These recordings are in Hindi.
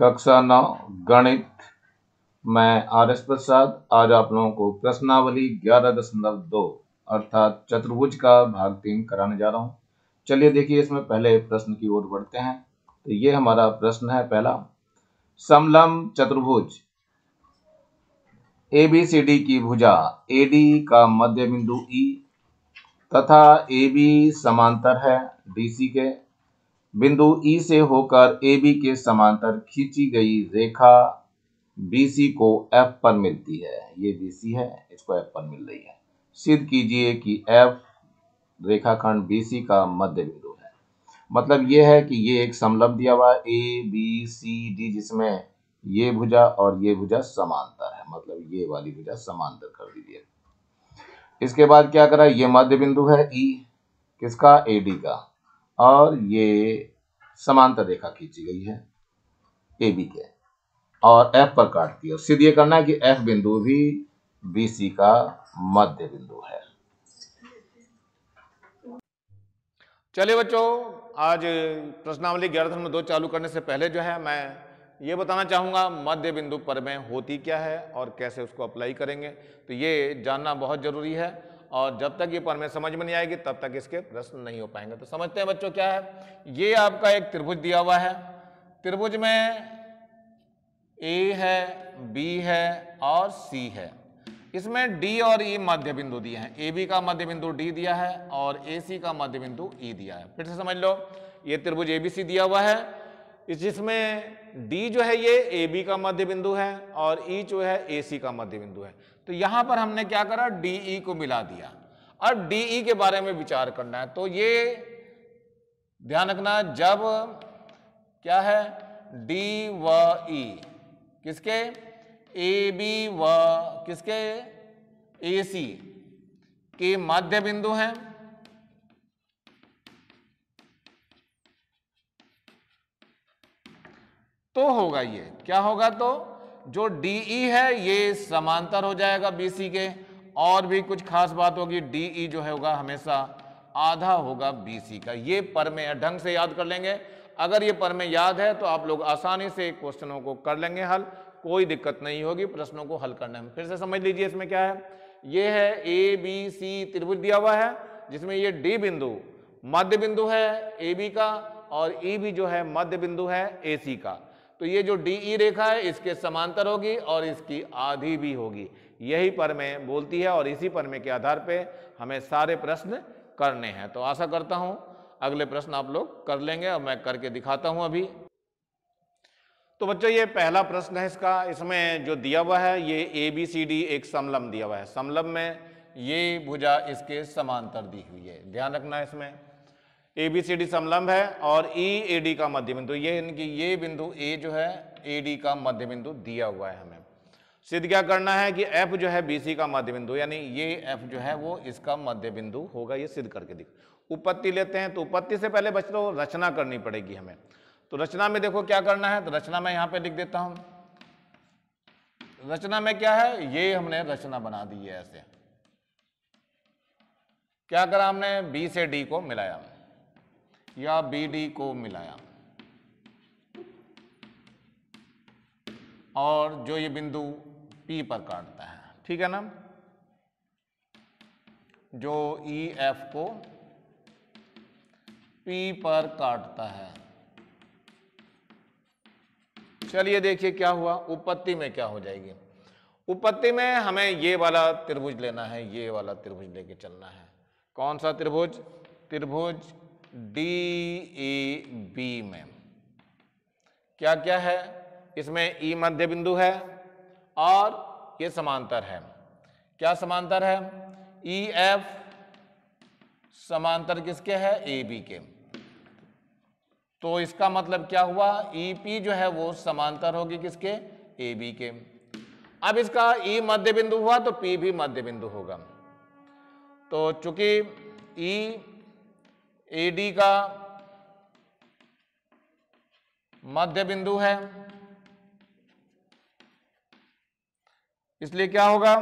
कक्षा नौ गणित मैं आर एस प्रसाद आज आप लोगों को प्रश्नावली ग्यारह दशमलव दो अर्थात चतुर्भुज का भाग तीन कराने जा रहा हूँ चलिए देखिए इसमें पहले प्रश्न की ओर बढ़ते हैं तो ये हमारा प्रश्न है पहला समलम चतुर्भुज ए बी सी डी की भुजा ए डी का मध्य बिंदु ई तथा ए बी समांतर है डी सी के बिंदु ई से होकर ए बी के समांतर खींची गई रेखा बी सी को एफ पर मिलती है ये बी सी है इसको एफ पर मिल रही है सिद्ध कीजिए कि एफ रेखाखंड बी सी का मध्य बिंदु है मतलब ये है कि ये एक समलब दिया हुआ ए बी सी डी जिसमें ये भुजा और ये भुजा समांतर है मतलब ये वाली भुजा समांतर कर दीजिए इसके बाद क्या करा ये मध्य बिंदु है ई किसका ए डी का और ये समांतर रेखा खींची गई है ए बी के और एफ पर काटती है सिर्फ करना है कि एफ बिंदु भी बी सी का मध्य बिंदु है चलिए बच्चों आज प्रश्नावली ग्यारह धर्म दो चालू करने से पहले जो है मैं ये बताना चाहूँगा मध्य बिंदु पर में होती क्या है और कैसे उसको अप्लाई करेंगे तो ये जानना बहुत ज़रूरी है और जब तक ये परमेय समझ में नहीं आएगी तब तक इसके प्रश्न नहीं हो पाएंगे तो समझते हैं बच्चों क्या है ये आपका एक त्रिभुज दिया हुआ है त्रिभुज में ए है बी है और सी है इसमें डी और ई e मध्य बिंदु दिए हैं ए बी का मध्य बिंदु डी दिया है और ए सी का मध्य बिंदु ई e दिया है फिर से समझ लो ये त्रिभुज ए बी सी दिया हुआ है जिसमें डी जो है ये ए बी का मध्य बिंदु है और ई e जो है ए सी का मध्य बिंदु है तो यहां पर हमने क्या करा डी e को मिला दिया और डी e के बारे में विचार करना है तो ये ध्यान रखना जब क्या है डी व ई किसके ए बी व किसके ए सी के माध्य बिंदु हैं तो होगा ये क्या होगा तो जो DE है ये समांतर हो जाएगा BC के और भी कुछ खास बात होगी DE जो है होगा हमेशा आधा होगा BC का ये पर में ढंग से याद कर लेंगे अगर ये पर में याद है तो आप लोग आसानी से क्वेश्चनों को कर लेंगे हल कोई दिक्कत नहीं होगी प्रश्नों को हल करने में फिर से समझ लीजिए इसमें क्या है ये है ए बी सी त्रिभुज दिया हुआ है जिसमें ये डी बिंदु मध्य बिंदु है ए बी का और ई e भी जो है मध्य बिंदु है ए सी का तो ये जो डी ई e रेखा है इसके समांतर होगी और इसकी आधी भी होगी यही पर में बोलती है और इसी पर में के आधार पे हमें सारे प्रश्न करने हैं तो आशा करता हूँ अगले प्रश्न आप लोग कर लेंगे और मैं करके दिखाता हूँ अभी तो बच्चों ये पहला प्रश्न है इसका इसमें जो दिया हुआ है ये ए बी सी डी एक समलम दिया हुआ है समलम में ये भुजा इसके समांतर दी हुई है ध्यान रखना है इसमें ए बी सी डी समलम्ब है और ई ए डी का मध्य बिंदु ये इनकी ये बिंदु ए जो है ए डी का मध्य बिंदु दिया हुआ है हमें सिद्ध क्या करना है कि एफ जो है बी सी का मध्य बिंदु यानी ये एफ जो है वो इसका मध्य बिंदु होगा ये सिद्ध करके दिख उपत्ति लेते हैं तो उपत्ति से पहले बच्चों तो रचना करनी पड़ेगी हमें तो रचना में देखो क्या करना है तो रचना में यहाँ पे लिख देता हूँ रचना में क्या है ये हमने रचना बना दी है ऐसे क्या करा हमने बी से डी को मिलाया हमने या बी डी को मिलाया और जो ये बिंदु पी पर काटता है ठीक है ना जो ई e एफ को पी पर काटता है चलिए देखिए क्या हुआ उपपत्ति में क्या हो जाएगी उपपत्ति में हमें ये वाला त्रिभुज लेना है ये वाला त्रिभुज लेके चलना है कौन सा त्रिभुज त्रिभुज डी ई बी में क्या क्या है इसमें ई e मध्य बिंदु है और ये समांतर है क्या समांतर है ई e, एफ समांतर किसके है ए बी के तो इसका मतलब क्या हुआ ई e, पी जो है वो समांतर होगी किसके ए बी के अब इसका ई मध्य बिंदु हुआ तो पी भी मध्य बिंदु होगा तो चूंकि ई एडी का मध्य बिंदु है इसलिए क्या होगा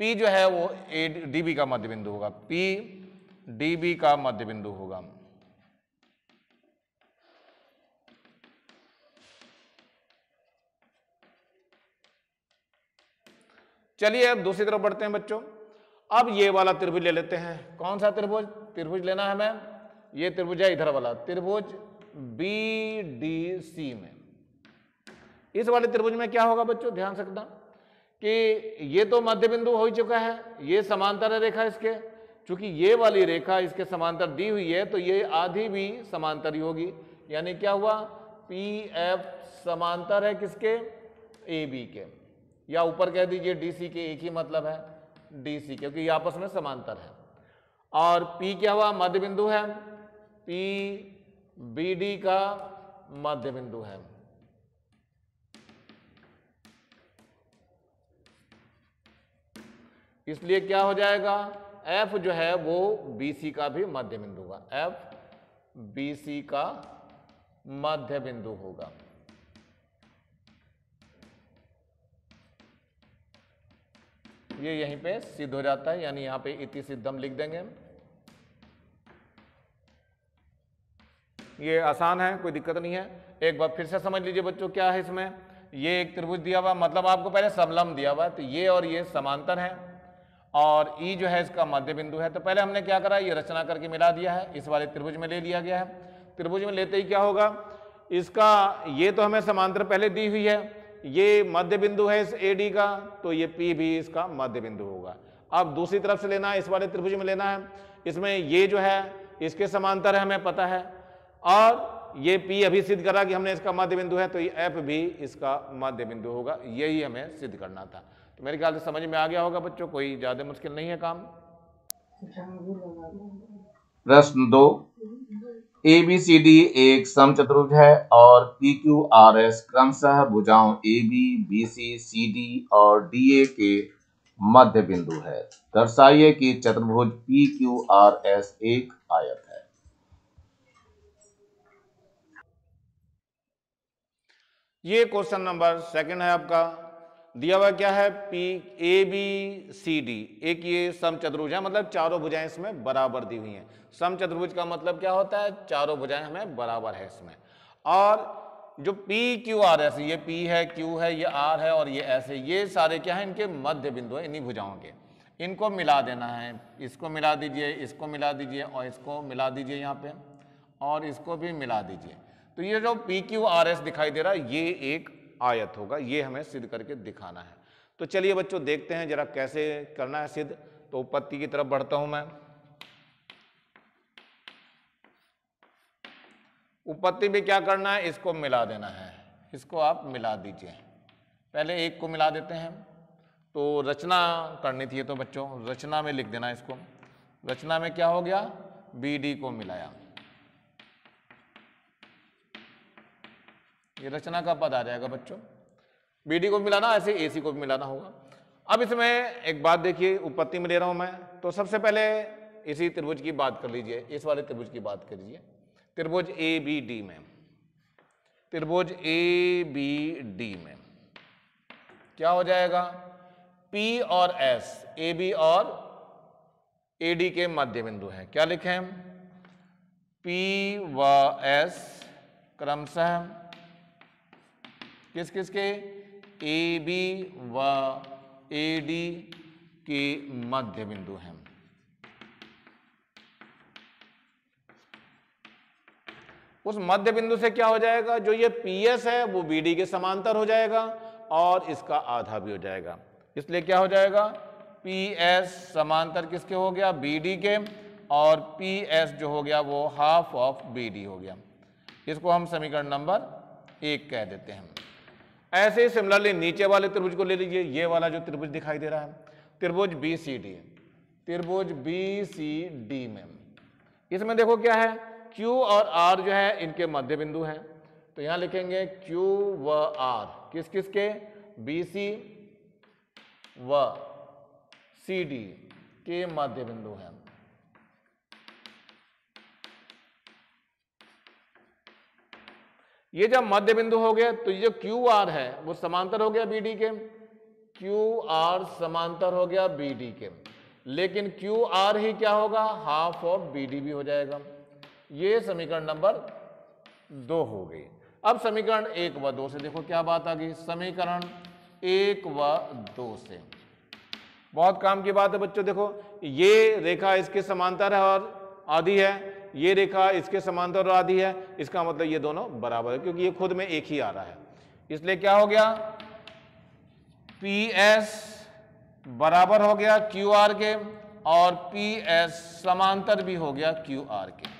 P जो है वो ए डी बी का मध्य बिंदु होगा P डी बी का मध्य बिंदु होगा चलिए अब दूसरी तरफ बढ़ते हैं बच्चों अब ये वाला त्रिभुज ले लेते हैं कौन सा त्रिभुज त्रिभुज लेना है मैम ये त्रिभुज है इधर वाला त्रिभुज बी डी सी में इस वाले त्रिभुज में क्या होगा बच्चों ध्यान से रखना कि ये तो मध्य बिंदु हो ही चुका है ये समांतर है रेखा इसके चूंकि ये वाली रेखा इसके समांतर दी हुई है तो ये आधी भी समांतर ही होगी यानी क्या हुआ पी एफ समांतर है किसके ए बी के या ऊपर कह दीजिए डी सी के एक ही मतलब है डी सी क्योंकि ये आपस में समांतर है और P क्या हुआ मध्य बिंदु है P डी का मध्य बिंदु है इसलिए क्या हो जाएगा F जो है वो बी सी का भी मध्य बिंदु होगा F सी का मध्य बिंदु होगा ये यहीं पे सिद्ध हो जाता है यानी यहाँ पे इति सिद्धम लिख देंगे ये आसान है कोई दिक्कत नहीं है एक बार फिर से समझ लीजिए बच्चों क्या है इसमें ये एक त्रिभुज दिया हुआ मतलब आपको पहले समलम दिया हुआ तो ये और ये समांतर है और ई जो है इसका मध्य बिंदु है तो पहले हमने क्या करा ये रचना करके मिला दिया है इस वाले त्रिभुज में ले लिया गया है त्रिभुज में लेते ही क्या होगा इसका ये तो हमें समांतर पहले दी हुई है ये मध्य बिंदु है इस ए का तो ये पी भी इसका मध्य बिंदु होगा अब दूसरी तरफ से लेना है इस वाले त्रिभुज में लेना है इसमें ये जो है इसके समांतर है हमें पता है और ये पी अभी सिद्ध करा कि हमने इसका मध्य बिंदु है तो ये एफ भी इसका मध्य बिंदु होगा यही हमें सिद्ध करना था तो मेरे ख्याल से समझ में आ गया होगा बच्चों कोई ज़्यादा मुश्किल नहीं है काम अच्छा, प्रश्न दो ए बी सी डी एक समचतुर्भुज है और पी क्यू आर एस क्रमशः भुजाओं A B B C C D और डी ए के मध्य बिंदु है दर्शाइए कि चतुर्भुज पी क्यू आर एस एक आयत है ये क्वेश्चन नंबर सेकंड है आपका दिया हुआ क्या है P A B C D एक ये सम चतुर्भुज है मतलब चारों भुजाएं इसमें बराबर दी हुई हैं सम चतुर्भुज का मतलब क्या होता है चारों भुजाएं हमें बराबर है इसमें और जो पी क्यू आर एस ये पी है क्यू है ये आर है और ये एस है ये सारे क्या है इनके मध्य बिंदु है इन्हीं भुजाओं के इनको मिला देना है इसको मिला दीजिए इसको मिला दीजिए और इसको मिला दीजिए यहाँ पे और इसको भी मिला दीजिए तो ये जो पी क्यू आर एस दिखाई दे रहा है ये एक आयत होगा ये हमें सिद्ध करके दिखाना है तो चलिए बच्चों देखते हैं जरा कैसे करना है सिद्ध तो उत्पत्ति की तरफ बढ़ता हूँ मैं उपपत्ति में क्या करना है इसको मिला देना है इसको आप मिला दीजिए पहले एक को मिला देते हैं तो रचना करनी थी तो बच्चों रचना में लिख देना इसको रचना में क्या हो गया बी डी को मिलाया ये रचना का पद आ जाएगा बच्चों बी को मिलाना ऐसे ए को भी मिलाना होगा अब इसमें एक बात देखिए उत्पत्ति में ले रहा हूँ मैं तो सबसे पहले इसी त्रिभुज की बात कर लीजिए इस वाले त्रिभुज की बात करिए त्रिभुज ए बी डी में त्रिभुज ए बी डी में क्या हो जाएगा P और S ए बी और ए डी के मध्य बिंदु हैं क्या लिखे हम पी व एस क्रमशः किस किस के ए बी व ए डी के मध्य बिंदु हैं उस मध्य बिंदु से क्या हो जाएगा जो ये पीएस है वो बीडी के समांतर हो जाएगा और इसका आधा भी हो जाएगा इसलिए क्या हो जाएगा पीएस समांतर किसके हो गया बीडी के और पीएस जो हो गया वो हाफ ऑफ बीडी हो गया इसको हम समीकरण नंबर एक कह देते हैं ऐसे ही सिमिलरली नीचे वाले त्रिभुज को ले लीजिए ये वाला जो त्रिभुज दिखाई दे रहा है त्रिभुज बी सी डी त्रिभुज बी सी डी में इसमें देखो क्या है Q और R जो है इनके मध्य बिंदु हैं तो यहाँ लिखेंगे Q व R किस किस के बी सी व सी डी के मध्य बिंदु हैं ये जब मध्य बिंदु हो गया तो ये जो क्यू आर है वो समांतर हो गया बी डी के क्यू आर समांतर हो गया बी डी के लेकिन क्यू आर ही क्या होगा हाफ ऑफ बी डी भी हो जाएगा ये समीकरण नंबर दो हो गई अब समीकरण एक व दो से देखो क्या बात आ गई समीकरण एक व दो से बहुत काम की बात है बच्चों देखो ये रेखा इसके समांतर है और आधी है ये रेखा इसके समांतर आधी है इसका मतलब ये दोनों बराबर है क्योंकि ये खुद में एक ही आ रहा है इसलिए क्या हो गया पी एस बराबर हो गया क्यू आर के और पी एस समांतर भी हो गया क्यू आर के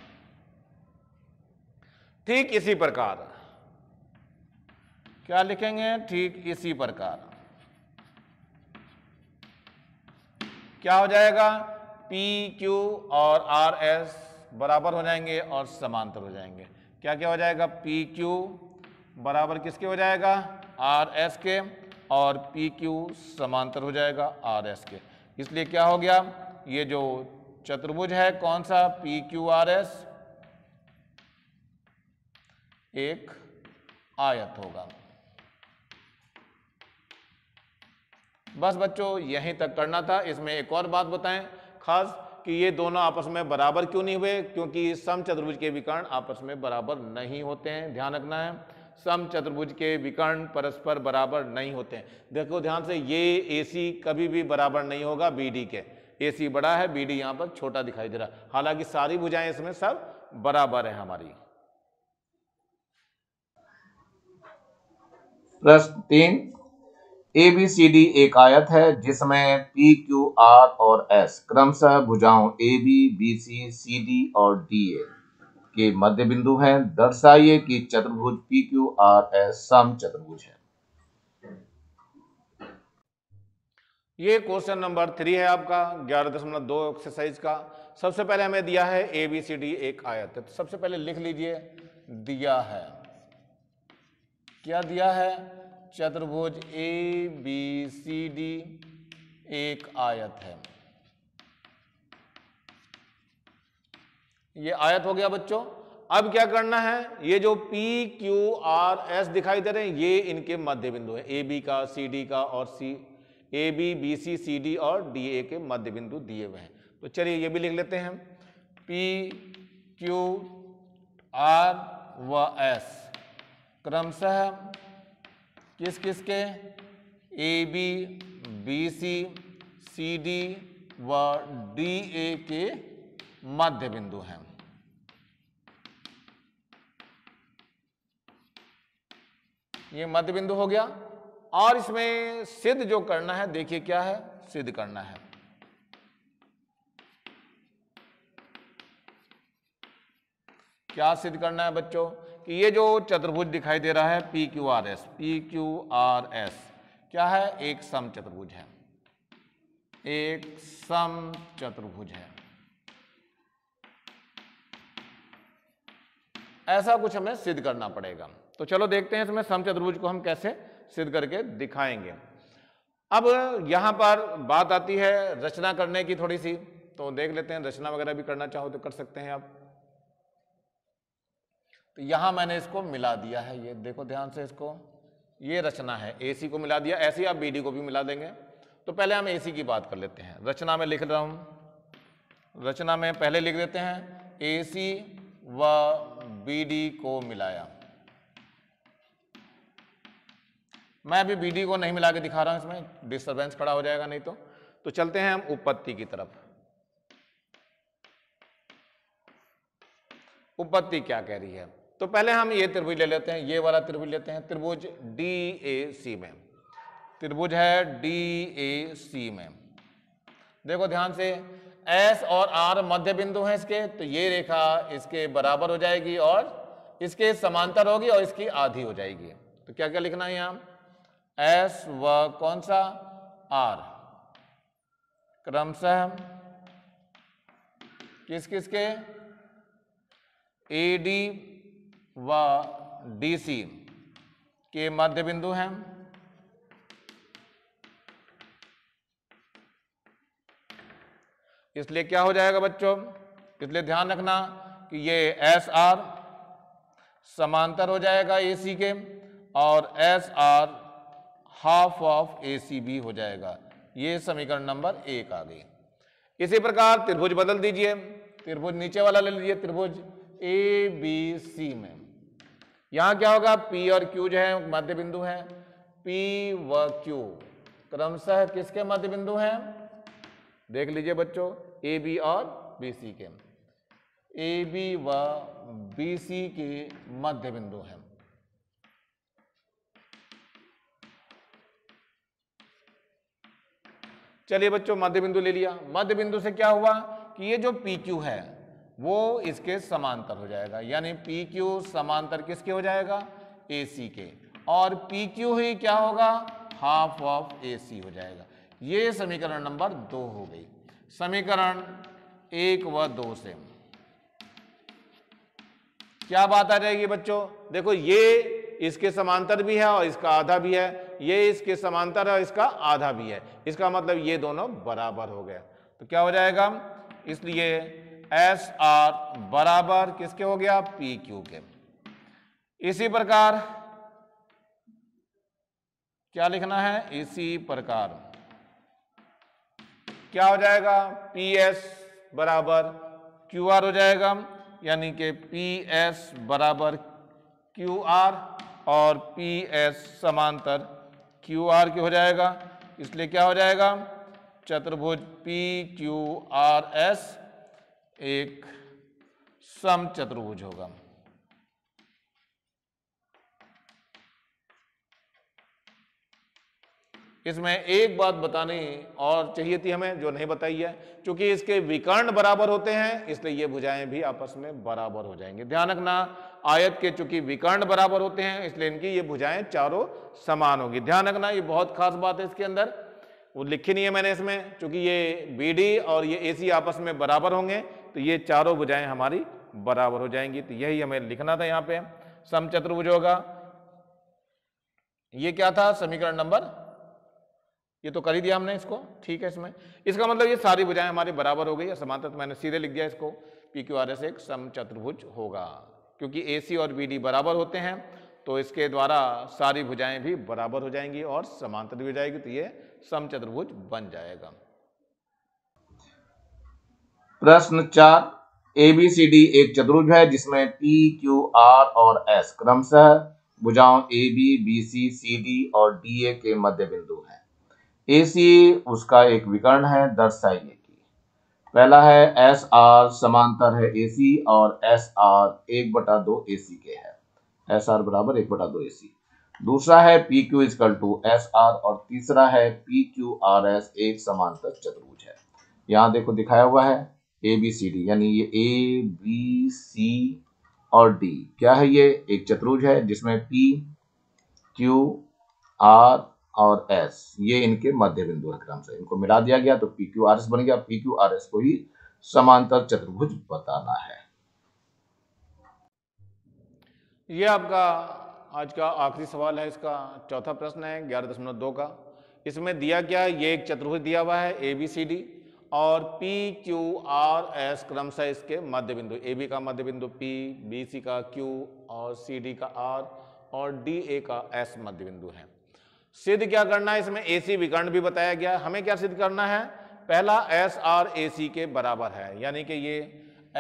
ठीक इसी प्रकार क्या लिखेंगे ठीक इसी प्रकार क्या हो जाएगा पी क्यू और आर एस बराबर हो जाएंगे और समांतर हो जाएंगे क्या क्या हो जाएगा पी क्यू बराबर किसके हो जाएगा आर एस के और पी क्यू समांतर हो जाएगा आर एस के इसलिए क्या हो गया ये जो चतुर्भुज है कौन सा पी क्यू आर एस एक आयत होगा बस बच्चों यहीं तक करना था इसमें एक और बात बताएं खास कि ये दोनों आपस में बराबर क्यों नहीं हुए क्योंकि सम चतुर्भुज के विकर्ण आपस में बराबर नहीं होते हैं ध्यान रखना है सम चतुर्भुज के विकर्ण परस्पर बराबर नहीं होते हैं देखो ध्यान से ये ए कभी भी बराबर नहीं होगा बी के ए बड़ा है बी डी यहाँ पर छोटा दिखाई दे रहा हालांकि सारी भुजाएं इसमें सब बराबर है हमारी प्रश्न तीन ए बी सी डी एक आयत है जिसमें पी क्यू आर और एस क्रमशः भुजाओं A B B C C D और डी ए के मध्य बिंदु हैं दर्शाइए कि चतुर्भुज पी क्यू आर एस सम चतुर्भुज है ये क्वेश्चन नंबर थ्री है आपका ग्यारह दशमलव दो एक्सरसाइज का सबसे पहले हमें दिया है ए बी सी डी एक आयत तो सबसे पहले लिख लीजिए दिया है क्या दिया है चतुर्भुज ए बी सी डी एक आयत है ये आयत हो गया बच्चों अब क्या करना है ये जो P Q R S दिखाई दे रहे हैं ये इनके मध्य बिंदु है ए बी का सी डी का और C A B B C C D और डी ए के मध्य बिंदु दिए हुए हैं तो चलिए ये भी लिख लेते हैं P Q R व S क्रमशः किस किस के A B B C C D व डी ए के मध्य बिंदु हैं ये मध्य बिंदु हो गया और इसमें सिद्ध जो करना है देखिए क्या है सिद्ध करना है क्या सिद्ध करना है बच्चों ये जो चतुर्भुज दिखाई दे रहा है P Q R S P Q R S क्या है एक सम चतुर्भुज है एक सम चतुर्भुज है ऐसा कुछ हमें सिद्ध करना पड़ेगा तो चलो देखते हैं इसमें सम चतुर्भुज को हम कैसे सिद्ध करके दिखाएंगे अब यहां पर बात आती है रचना करने की थोड़ी सी तो देख लेते हैं रचना वगैरह भी करना चाहो तो कर सकते हैं आप तो यहाँ मैंने इसको मिला दिया है ये देखो ध्यान से इसको ये रचना है ए को मिला दिया ऐसे आप बी को भी मिला देंगे तो पहले हम ए की बात कर लेते हैं रचना में लिख रहा हूँ रचना में पहले लिख देते हैं ए व बी को मिलाया मैं अभी बी को नहीं मिला के दिखा रहा हूँ इसमें डिस्टर्बेंस खड़ा हो जाएगा नहीं तो तो चलते हैं हम उपपत्ति की तरफ उपपत्ति क्या कह रही है तो पहले हम ये त्रिभुज ले लेते हैं ये वाला त्रिभुज लेते हैं त्रिभुज डी ए सी में त्रिभुज है डी ए सी में देखो ध्यान से एस और आर मध्य बिंदु हैं इसके तो ये रेखा इसके बराबर हो जाएगी और इसके समांतर होगी और इसकी आधी हो जाएगी तो क्या क्या लिखना है यहां एस व कौन सा आर क्रमशः किस किसके ए डी व डीसी के मध्य बिंदु हैं इसलिए क्या हो जाएगा बच्चों इसलिए ध्यान रखना कि ये एस आर समांतर हो जाएगा ए सी के और S R half of A C भी हो जाएगा ये समीकरण नंबर एक आ गई इसी प्रकार त्रिभुज बदल दीजिए त्रिभुज नीचे वाला ले लीजिए त्रिभुज ए बी सी में यहां क्या होगा P और Q जो है मध्य बिंदु है P व Q क्रमशः किसके मध्य बिंदु हैं देख लीजिए बच्चों ए बी और बी सी के ए बी व बी सी के मध्य बिंदु हैं चलिए बच्चों मध्य बिंदु ले लिया मध्य बिंदु से क्या हुआ कि ये जो पी क्यू है वो इसके समांतर हो जाएगा यानी पी क्यू समांतर किसके हो जाएगा ए सी के और पी क्यू ही क्या होगा हाफ ऑफ ए सी हो जाएगा ये समीकरण नंबर दो हो गई समीकरण एक व दो से क्या बात आ जाएगी बच्चों देखो ये इसके समांतर भी है और इसका आधा भी है ये इसके समांतर है और इसका आधा भी है इसका मतलब ये दोनों बराबर हो गया तो क्या हो जाएगा इसलिए एस आर बराबर किसके हो गया पी क्यू के इसी प्रकार क्या लिखना है इसी प्रकार क्या हो जाएगा पी एस बराबर क्यू आर हो जाएगा यानी कि पी एस बराबर क्यू आर और पी एस समांतर क्यू आर के हो जाएगा इसलिए क्या हो जाएगा चतुर्भुज पी क्यू आर एस एक चतुर्भुज होगा इसमें एक बात बतानी और चाहिए थी हमें जो नहीं बताई है क्योंकि इसके विकर्ण बराबर होते हैं इसलिए ये भुजाएं भी आपस में बराबर हो जाएंगे ध्यान रखना आयत के चूंकि विकर्ण बराबर होते हैं इसलिए इनकी ये भुजाएं चारों समान होगी ध्यान रखना ये बहुत खास बात है इसके अंदर वो लिखी नहीं है मैंने इसमें चूंकि ये बी और ये ए आपस में बराबर होंगे तो ये चारों भुजाएं हमारी बराबर हो जाएंगी तो यही हमें लिखना था यहां पे समचतुर्भुज होगा ये क्या था समीकरण नंबर ये तो कर ही दिया हमने इसको ठीक है इसमें इसका मतलब ये सारी भुजाएं हमारी बराबर हो गई है समांतर तो मैंने सीधे लिख दिया इसको पी क्यू आर एस एक समचतुर्भुज होगा क्योंकि ए सी और बी डी बराबर होते हैं तो इसके द्वारा सारी भुजाएं भी बराबर हो जाएंगी और समांतर भी हो जाएगी तो ये समचतुर्भुज बन जाएगा प्रश्न चार ए बी सी डी एक चतुर्भुज है जिसमें पी क्यू आर और एस क्रमशः भुजाओं A B B C C D और डी ए के मध्य बिंदु है ए सी उसका एक विकर्ण है दर्शाइए की पहला है एस आर समांतर है ए सी और एस आर एक बटा दो ए सी के है एस आर बराबर एक बटा दो ए सी दूसरा है P Q equal to S R और तीसरा है पी क्यू आर एस एक समांतर चतुर्भुज है यहाँ देखो दिखाया हुआ है ए बी सी डी यानी ये ए बी सी और डी क्या है ये एक चतुर्भुज है जिसमें पी क्यू आर और एस ये इनके मध्य बिंदु है क्रम से इनको मिला दिया गया तो पी क्यू आर एस बन गया पी क्यू आर एस को ही समांतर चतुर्भुज बताना है ये आपका आज का आखिरी सवाल है इसका चौथा प्रश्न है ग्यारह दशमलव दो का इसमें दिया क्या ये एक चतुर्भुज दिया हुआ है ए बी सी डी और P Q R S क्रमशः इसके मध्य बिंदु ए बी का मध्य बिंदु P, बी सी का Q और सी डी का R और डी ए का S मध्य बिंदु है सिद्ध क्या करना है इसमें ए सी विकर्ण भी बताया गया हमें क्या सिद्ध करना है पहला एस आर ए सी के बराबर है यानी कि ये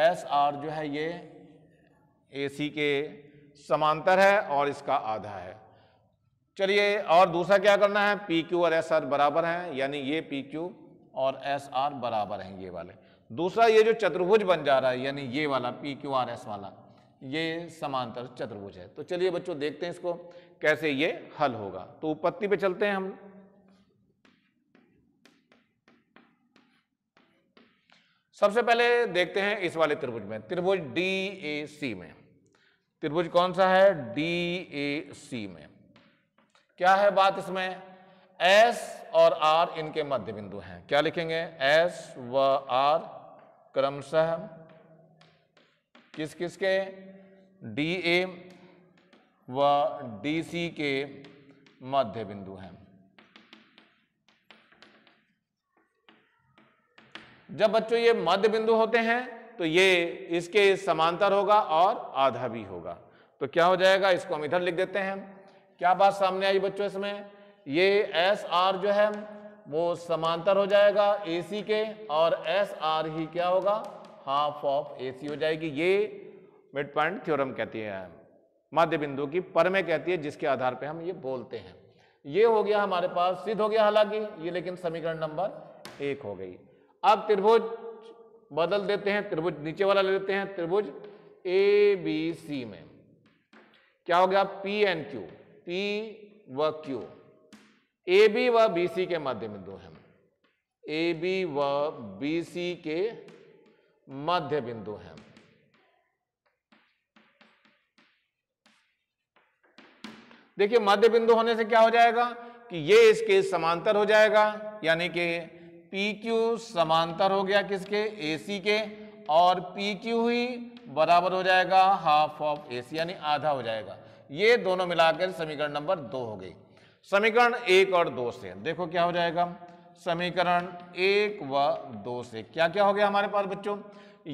एस आर जो है ये ए सी के समांतर है और इसका आधा है चलिए और दूसरा क्या करना है पी क्यू और एस आर बराबर हैं यानी ये पी क्यू और एस आर बराबर हैं ये वाले दूसरा ये जो चतुर्भुज बन जा रहा है यानी ये वाला पी क्यू आर एस वाला ये समांतर चतुर्भुज है तो चलिए बच्चों देखते हैं इसको कैसे ये हल होगा तो उपत्ति पे चलते हैं हम सबसे पहले देखते हैं इस वाले त्रिभुज में त्रिभुज डी ए सी में त्रिभुज कौन सा है डी ए सी में क्या है बात इसमें एस और आर इनके मध्य बिंदु हैं क्या लिखेंगे एस व आर क्रमशः किस किस के डी ए व डी सी के मध्य बिंदु हैं जब बच्चों ये मध्य बिंदु होते हैं तो ये इसके समांतर होगा और आधा भी होगा तो क्या हो जाएगा इसको हम इधर लिख देते हैं क्या बात सामने आई बच्चों इसमें ये एस आर जो है वो समांतर हो जाएगा ए सी के और एस आर ही क्या होगा हाफ ऑफ ए सी हो जाएगी ये मिड पॉइंट थ्योरम कहती है मध्य बिंदु की पर में कहती है जिसके आधार पे हम ये बोलते हैं ये हो गया हमारे पास सिद्ध हो गया हालांकि ये लेकिन समीकरण नंबर एक हो गई अब त्रिभुज बदल देते हैं त्रिभुज नीचे वाला ले लेते हैं त्रिभुज ए बी सी में क्या हो गया पी एंड क्यू पी व क्यू ए बी व बी सी के मध्य बिंदु हैं ए बी व बी सी के मध्य बिंदु हैं देखिए मध्य बिंदु होने से क्या हो जाएगा कि ये इसके समांतर हो जाएगा यानी कि पी क्यू समांतर हो गया किसके ए सी के और पी क्यू ही बराबर हो जाएगा हाफ ऑफ ए सी यानी आधा हो जाएगा ये दोनों मिलाकर समीकरण नंबर दो हो गई समीकरण एक और दो से देखो क्या हो जाएगा समीकरण एक व दो से क्या क्या हो गया हमारे पास बच्चों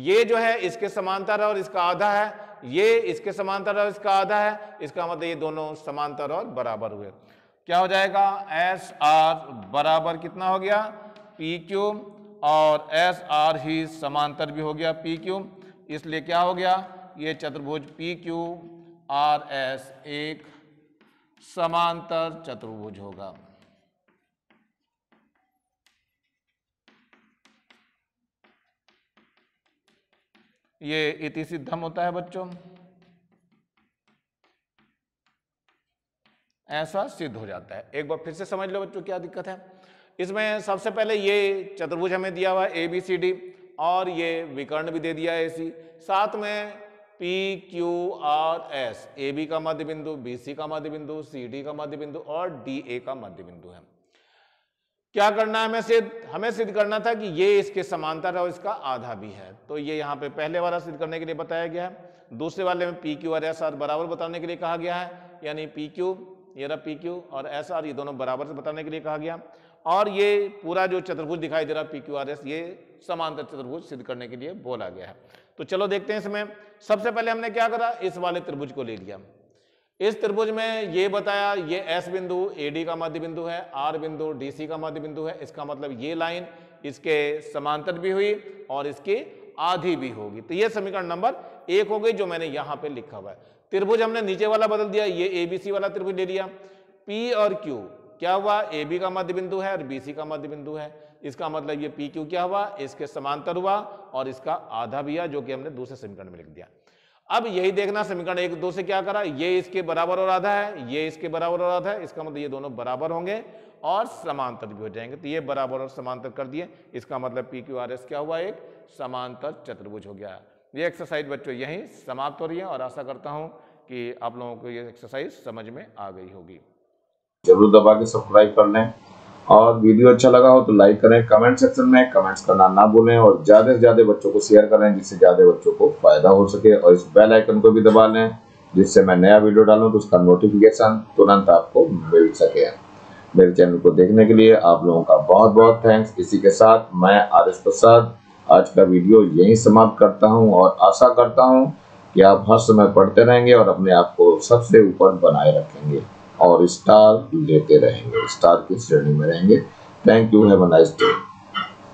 ये जो है इसके समांतर और इसका आधा है ये इसके समांतर और इसका आधा है इसका मतलब ये दोनों समांतर और बराबर हुए क्या हो जाएगा एस आर बराबर कितना हो गया पी क्यू और एस आर ही समांतर भी हो गया पी क्यू इसलिए क्या हो गया ये चतुर्भुज पी क्यू आर एस एक समांतर चतुर्भुज होगा ये इति सिद्धम होता है बच्चों ऐसा सिद्ध हो जाता है एक बार फिर से समझ लो बच्चों क्या दिक्कत है इसमें सबसे पहले ये चतुर्भुज हमें दिया हुआ ए बी सी डी और ये विकर्ण भी दे दिया ए सी साथ में P Q R S A B का मध्य बिंदु बी सी का मध्य बिंदु सी डी का मध्य बिंदु और डी ए का मध्य बिंदु है क्या करना है हमें सिद्ध हमें सिद्ध करना था कि ये इसके समांतर है और इसका आधा भी है तो ये यहाँ पे पहले वाला सिद्ध करने के लिए बताया गया है दूसरे वाले में पी क्यू और एस आर बराबर बताने के लिए कहा गया है यानी पी क्यू ये पी क्यू और एस आर ये दोनों बराबर से बताने के लिए कहा गया और ये पूरा जो चतुर्भुज दिखाई दे रहा पी क्यू आर एस ये समांतर चतुर्भुज सिद्ध करने के लिए बोला गया है तो चलो देखते हैं इसमें सबसे पहले हमने क्या करा इस वाले त्रिभुज को ले लिया इस त्रिभुज में ये बताया ये एस बिंदु डी का मध्य बिंदु है आर बिंदु सी का मध्य बिंदु है इसका मतलब ये लाइन इसके समांतर भी हुई और इसकी आधी भी होगी तो ये समीकरण नंबर एक हो गई जो मैंने यहाँ पे लिखा हुआ है त्रिभुज हमने नीचे वाला बदल दिया ये ABC वाला त्रिभुज ले लिया पी और क्यू क्या हुआ ए बी का मध्य बिंदु है और बी सी का मध्य बिंदु है इसका मतलब ये पी क्यू क्या हुआ इसके समांतर हुआ और इसका आधा भी है जो कि हमने दूसरे समीकरण में लिख दिया अब यही देखना समीकरण एक दो से क्या करा ये इसके बराबर और आधा है ये इसके बराबर और आधा है इसका मतलब ये दोनों बराबर होंगे और समांतर भी हो जाएंगे तो ये बराबर और समांतर कर दिए इसका मतलब पी क्यू आर एस क्या हुआ एक समांतर चतुर्भुज हो गया ये एक्सरसाइज बच्चों यहीं समाप्त हो रही है और आशा करता हूँ कि आप लोगों को ये एक्सरसाइज समझ में आ गई होगी जरूर दबा के सब्सक्राइब कर लें और वीडियो अच्छा लगा हो तो लाइक करें कमेंट सेक्शन में कमेंट्स करना ना भूलें और ज़्यादा से ज़्यादा बच्चों को शेयर करें जिससे ज़्यादा बच्चों को फ़ायदा हो सके और इस बेल आइकन को भी दबा लें जिससे मैं नया वीडियो डालूँ तो उसका नोटिफिकेशन तुरंत आपको मिल सके मेरे चैनल को देखने के लिए आप लोगों का बहुत बहुत थैंक्स इसी के साथ मैं आर एस प्रसाद आज का वीडियो यही समाप्त करता हूँ और आशा करता हूँ कि आप हर समय पढ़ते रहेंगे और अपने आप को सबसे ऊपर बनाए रखेंगे और स्टार लेते रहेंगे स्टार की श्रेणी में रहेंगे thank you have a nice day